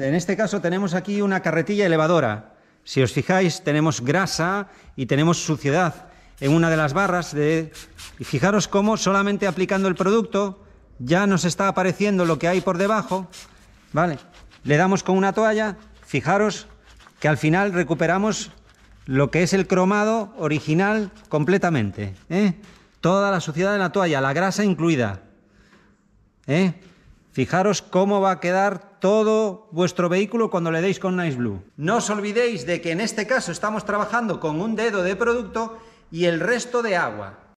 En este caso tenemos aquí una carretilla elevadora. Si os fijáis, tenemos grasa y tenemos suciedad en una de las barras. De... Y fijaros cómo solamente aplicando el producto ya nos está apareciendo lo que hay por debajo. ¿Vale? Le damos con una toalla. Fijaros que al final recuperamos lo que es el cromado original completamente. ¿eh? Toda la suciedad de la toalla, la grasa incluida. ¿eh? Fijaros cómo va a quedar todo vuestro vehículo cuando le deis con Nice Blue. No os olvidéis de que en este caso estamos trabajando con un dedo de producto y el resto de agua.